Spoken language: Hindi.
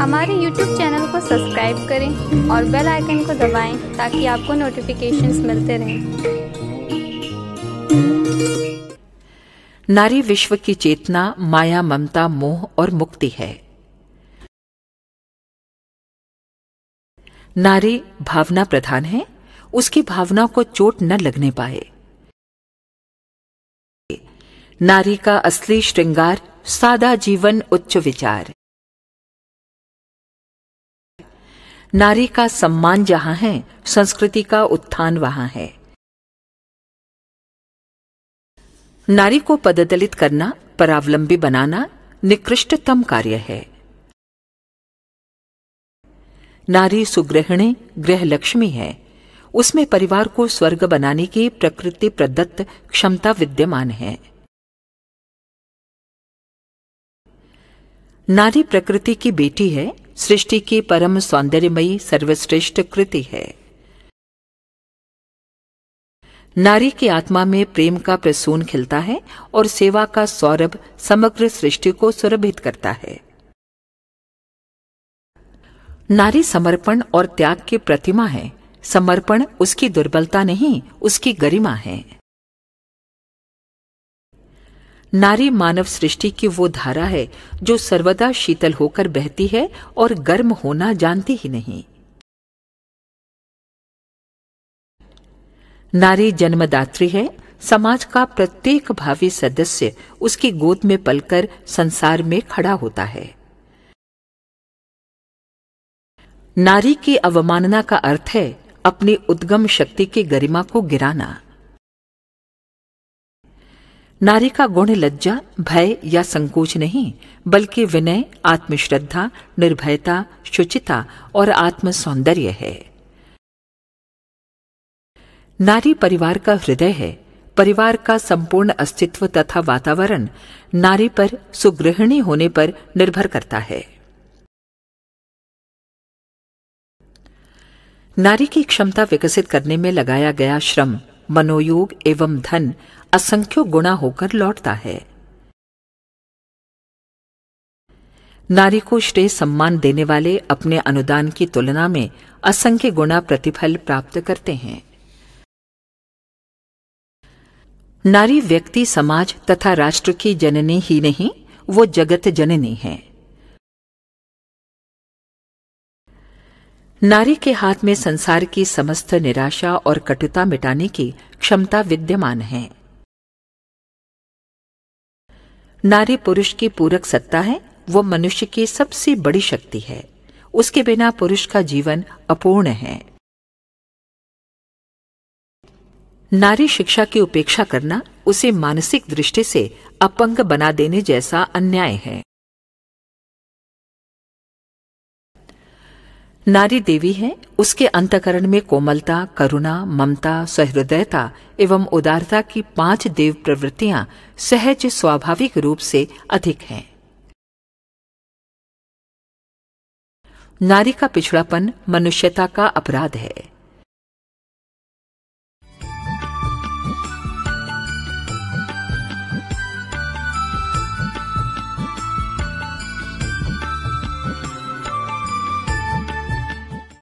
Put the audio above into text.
हमारे YouTube चैनल को सब्सक्राइब करें और बेल आइकन को दबाएं ताकि आपको नोटिफिकेशंस मिलते रहें नारी विश्व की चेतना माया ममता मोह और मुक्ति है नारी भावना प्रधान है उसकी भावना को चोट न लगने पाए नारी का असली श्रृंगार सादा जीवन उच्च विचार नारी का सम्मान जहां है संस्कृति का उत्थान वहां है नारी को पददलित करना परावलंबी बनाना निकृष्टतम कार्य है नारी सुग्रहणी गृह लक्ष्मी है उसमें परिवार को स्वर्ग बनाने की प्रकृति प्रदत्त क्षमता विद्यमान है नारी प्रकृति की बेटी है सृष्टि की परम सौंदर्यमयी सर्वश्रेष्ठ कृति है नारी की आत्मा में प्रेम का प्रसून खिलता है और सेवा का सौरभ समग्र सृष्टि को सुरभित करता है नारी समर्पण और त्याग की प्रतिमा है समर्पण उसकी दुर्बलता नहीं उसकी गरिमा है नारी मानव सृष्टि की वो धारा है जो सर्वदा शीतल होकर बहती है और गर्म होना जानती ही नहीं नारी जन्मदात्री है समाज का प्रत्येक भावी सदस्य उसकी गोद में पलकर संसार में खड़ा होता है नारी की अवमानना का अर्थ है अपनी उद्गम शक्ति की गरिमा को गिराना नारी का गुण लज्जा भय या संकोच नहीं बल्कि विनय आत्मश्रद्धा निर्भयता शुचिता और आत्म सौंदर्य है नारी परिवार का हृदय है परिवार का संपूर्ण अस्तित्व तथा वातावरण नारी पर सुगृहिणी होने पर निर्भर करता है नारी की क्षमता विकसित करने में लगाया गया श्रम मनोयोग एवं धन असंख्य गुणा होकर लौटता है नारी को श्रेय सम्मान देने वाले अपने अनुदान की तुलना में असंख्य गुणा प्रतिफल प्राप्त करते हैं नारी व्यक्ति समाज तथा राष्ट्र की जननी ही नहीं वो जगत जननी है नारी के हाथ में संसार की समस्त निराशा और कटुता मिटाने की क्षमता विद्यमान है नारी पुरुष की पूरक सत्ता है वो मनुष्य की सबसे बड़ी शक्ति है उसके बिना पुरुष का जीवन अपूर्ण है नारी शिक्षा की उपेक्षा करना उसे मानसिक दृष्टि से अपंग बना देने जैसा अन्याय है नारी देवी है उसके अंतकरण में कोमलता करुणा ममता सहृदयता एवं उदारता की पांच देव प्रवृत्तियां सहज स्वाभाविक रूप से अधिक हैं नारी का पिछड़ापन मनुष्यता का अपराध है